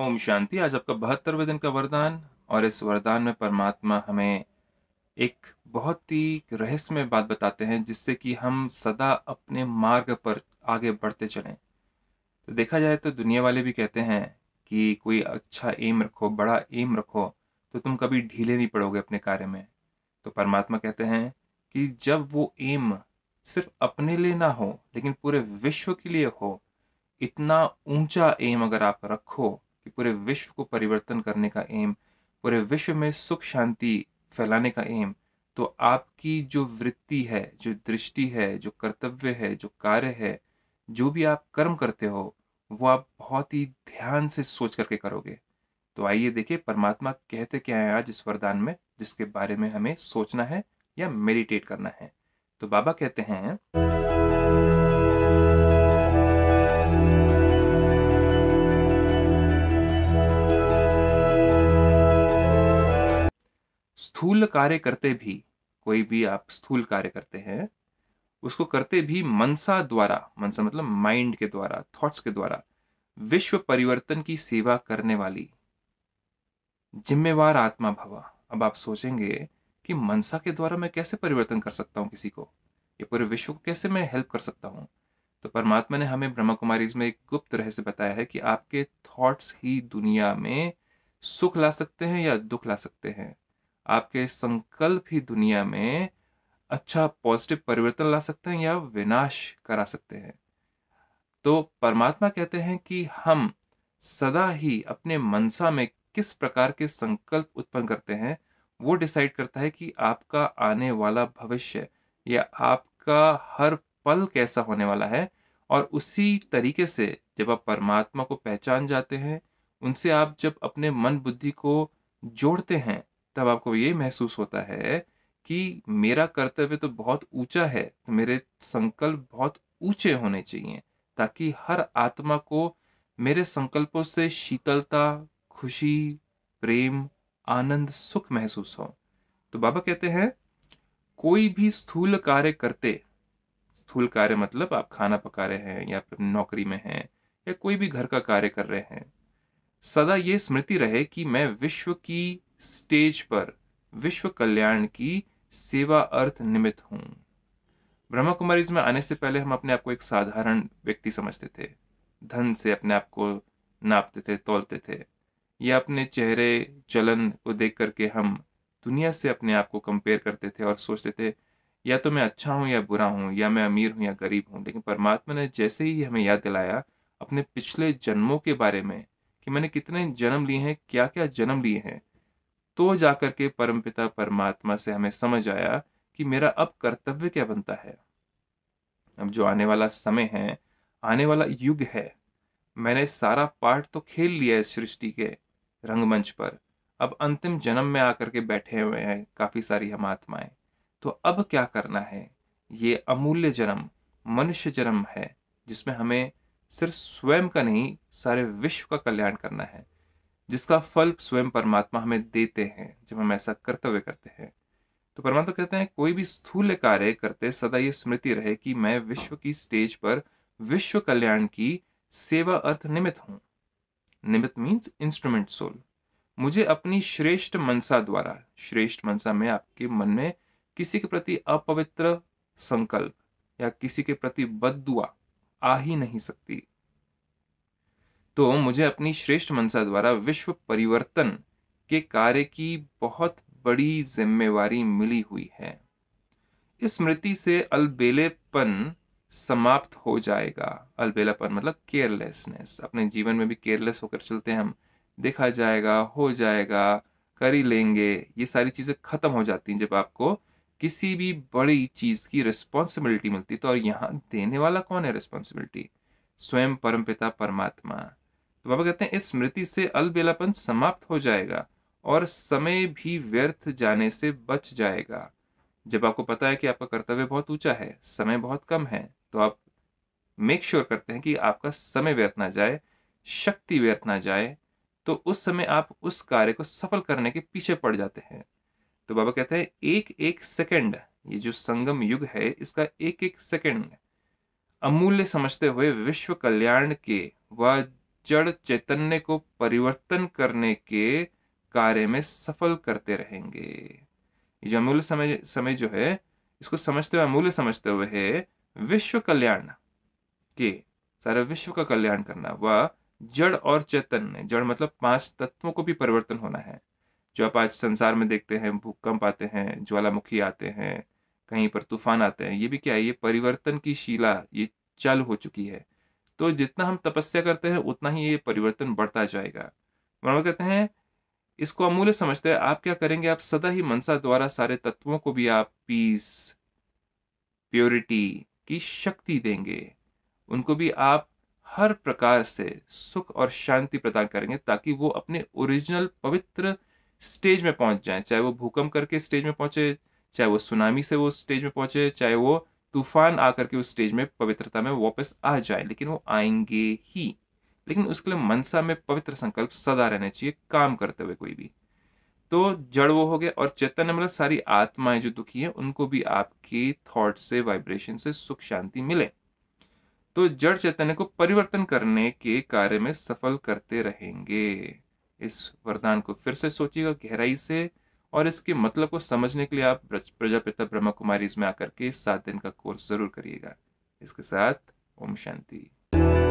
ओम शांति आज आपका बहत्तरवें दिन का वरदान और इस वरदान में परमात्मा हमें एक बहुत ही रहस्यमय बात बताते हैं जिससे कि हम सदा अपने मार्ग पर आगे बढ़ते चलें तो देखा जाए तो दुनिया वाले भी कहते हैं कि कोई अच्छा एम रखो बड़ा एम रखो तो तुम कभी ढीले नहीं पड़ोगे अपने कार्य में तो परमात्मा कहते हैं कि जब वो एम सिर्फ अपने लिए ना हो लेकिन पूरे विश्व के लिए हो इतना ऊंचा एम अगर आप रखो कि पूरे विश्व को परिवर्तन करने का एम पूरे विश्व में सुख शांति फैलाने का एम तो आपकी जो वृत्ति है जो दृष्टि है जो कर्तव्य है जो कार्य है जो भी आप कर्म करते हो वो आप बहुत ही ध्यान से सोच करके करोगे तो आइए देखिए परमात्मा कहते क्या है आज इस वरदान में जिसके बारे में हमें सोचना है या मेडिटेट करना है तो बाबा कहते हैं स्थूल कार्य करते भी कोई भी आप स्थूल कार्य करते हैं उसको करते भी मनसा द्वारा मनसा मतलब माइंड के द्वारा थॉट्स के द्वारा विश्व परिवर्तन की सेवा करने वाली जिम्मेवार आत्मा भवा अब आप सोचेंगे कि मनसा के द्वारा मैं कैसे परिवर्तन कर सकता हूँ किसी को या पूरे विश्व को कैसे मैं हेल्प कर सकता हूँ तो परमात्मा ने हमें ब्रह्म कुमारी में एक गुप्त रहस्य बताया है कि आपके थॉट्स ही दुनिया में सुख ला सकते हैं या दुख ला सकते हैं आपके संकल्प ही दुनिया में अच्छा पॉजिटिव परिवर्तन ला सकते हैं या विनाश करा सकते हैं तो परमात्मा कहते हैं कि हम सदा ही अपने मनसा में किस प्रकार के संकल्प उत्पन्न करते हैं वो डिसाइड करता है कि आपका आने वाला भविष्य या आपका हर पल कैसा होने वाला है और उसी तरीके से जब आप परमात्मा को पहचान जाते हैं उनसे आप जब अपने मन बुद्धि को जोड़ते हैं तब आपको ये महसूस होता है कि मेरा कर्तव्य तो बहुत ऊंचा है तो मेरे संकल्प बहुत ऊंचे होने चाहिए ताकि हर आत्मा को मेरे संकल्पों से शीतलता खुशी प्रेम आनंद सुख महसूस हो तो बाबा कहते हैं कोई भी स्थूल कार्य करते स्थूल कार्य मतलब आप खाना पका रहे हैं या फिर नौकरी में हैं या कोई भी घर का कार्य कर रहे हैं सदा ये स्मृति रहे कि मैं विश्व की स्टेज पर विश्व कल्याण की सेवा अर्थ निमित्त हूं ब्रह्मा कुमारीज में आने से पहले हम अपने आप को एक साधारण व्यक्ति समझते थे धन से अपने आप को नापते थे तोलते थे या अपने चेहरे चलन को देख करके हम दुनिया से अपने आप को कंपेयर करते थे और सोचते थे या तो मैं अच्छा हूँ या बुरा हूँ या मैं अमीर हूँ या गरीब हूँ लेकिन परमात्मा ने जैसे ही हमें याद दिलाया अपने पिछले जन्मों के बारे में कि मैंने कितने जन्म लिए हैं क्या क्या जन्म लिए हैं तो जाकर के परमपिता परमात्मा से हमें समझ आया कि मेरा अब कर्तव्य क्या बनता है अब जो आने वाला समय है आने वाला युग है मैंने सारा पार्ट तो खेल लिया है सृष्टि के रंगमंच पर अब अंतिम जन्म में आकर के बैठे हुए हैं काफ़ी सारी हम आत्माएं तो अब क्या करना है ये अमूल्य जन्म मनुष्य जन्म है जिसमें हमें सिर्फ स्वयं का नहीं सारे विश्व का कल्याण करना है जिसका फल स्वयं परमात्मा हमें देते हैं जब हम ऐसा कर्तव्य करते हैं तो परमात्मा कहते हैं कोई भी स्थूल कार्य करते सदा ये स्मृति रहे कि मैं विश्व की स्टेज पर विश्व कल्याण की सेवा अर्थ निमित हूं निमित मीन्स इंस्ट्रूमेंट सोल मुझे अपनी श्रेष्ठ मनसा द्वारा श्रेष्ठ मनसा में आपके मन में किसी के प्रति अपवित्र संकल्प या किसी के प्रति बदुआ आ ही नहीं सकती तो मुझे अपनी श्रेष्ठ मनसा द्वारा विश्व परिवर्तन के कार्य की बहुत बड़ी जिम्मेवारी मिली हुई है इस स्मृति से अलबेलेपन समाप्त हो जाएगा अलबेलापन मतलब केयरलेसनेस अपने जीवन में भी केयरलेस होकर चलते हैं हम देखा जाएगा हो जाएगा कर ही लेंगे ये सारी चीज़ें ख़त्म हो जाती हैं जब आपको किसी भी बड़ी चीज़ की रिस्पॉन्सिबिलिटी मिलती तो और यहाँ देने वाला कौन है रिस्पॉन्सिबिलिटी स्वयं परमपिता परमात्मा तो बाबा कहते हैं इस स्मृति से अलबेलापन समाप्त हो जाएगा और समय भी व्यर्थ जाने से बच जाएगा जब आपको पता है कि आपका कर्तव्य बहुत ऊंचा है समय बहुत कम है तो आप मेक श्योर sure करते हैं कि आपका समय व्यर्थ ना जाए शक्ति व्यर्थ ना जाए तो उस समय आप उस कार्य को सफल करने के पीछे पड़ जाते हैं तो बाबा कहते हैं एक एक सेकंड ये जो संगम युग है इसका एक एक सेकंड अमूल्य समझते हुए विश्व कल्याण के व जड़ चैतन्य को परिवर्तन करने के कार्य में सफल करते रहेंगे जो अमूल्य समय समय जो है इसको समझते हुए अमूल्य समझते हुए है विश्व कल्याण के सारे विश्व का कल्याण करना व जड़ और चैतन्य जड़ मतलब पांच तत्वों को भी परिवर्तन होना है जो आप आज संसार में देखते हैं भूकंप आते हैं ज्वालामुखी आते हैं कहीं पर तूफान आते हैं ये भी क्या है ये परिवर्तन की शिला ये चालू हो चुकी है तो जितना हम तपस्या करते हैं उतना ही ये परिवर्तन बढ़ता जाएगा मनोहर कहते हैं इसको अमूल्य समझते हैं आप क्या करेंगे आप सदा ही मनसा द्वारा सारे तत्वों को भी आप पीस प्योरिटी की शक्ति देंगे उनको भी आप हर प्रकार से सुख और शांति प्रदान करेंगे ताकि वो अपने ओरिजिनल पवित्र स्टेज में पहुंच जाएं चाहे वो भूकंप करके स्टेज में पहुंचे चाहे वो सुनामी से वो स्टेज में पहुंचे चाहे वो तूफान आकर के उस स्टेज में पवित्रता में वापस आ जाए लेकिन वो आएंगे ही लेकिन उसके लिए मनसा में पवित्र संकल्प सदा रहना चाहिए काम करते हुए कोई भी तो जड़ वो हो गया और चैतन्य मतलब सारी आत्माएं जो दुखी हैं उनको भी आपके थॉट से वाइब्रेशन से सुख शांति मिले तो जड़ चैतन्य को परिवर्तन करने के कार्य में सफल करते रहेंगे इस वरदान को फिर से सोचिएगा गहराई से और इसके मतलब को समझने के लिए आप प्रजापिता ब्रह्मा कुमारी इसमें आकर के सात दिन का कोर्स जरूर करिएगा इसके साथ ओम शांति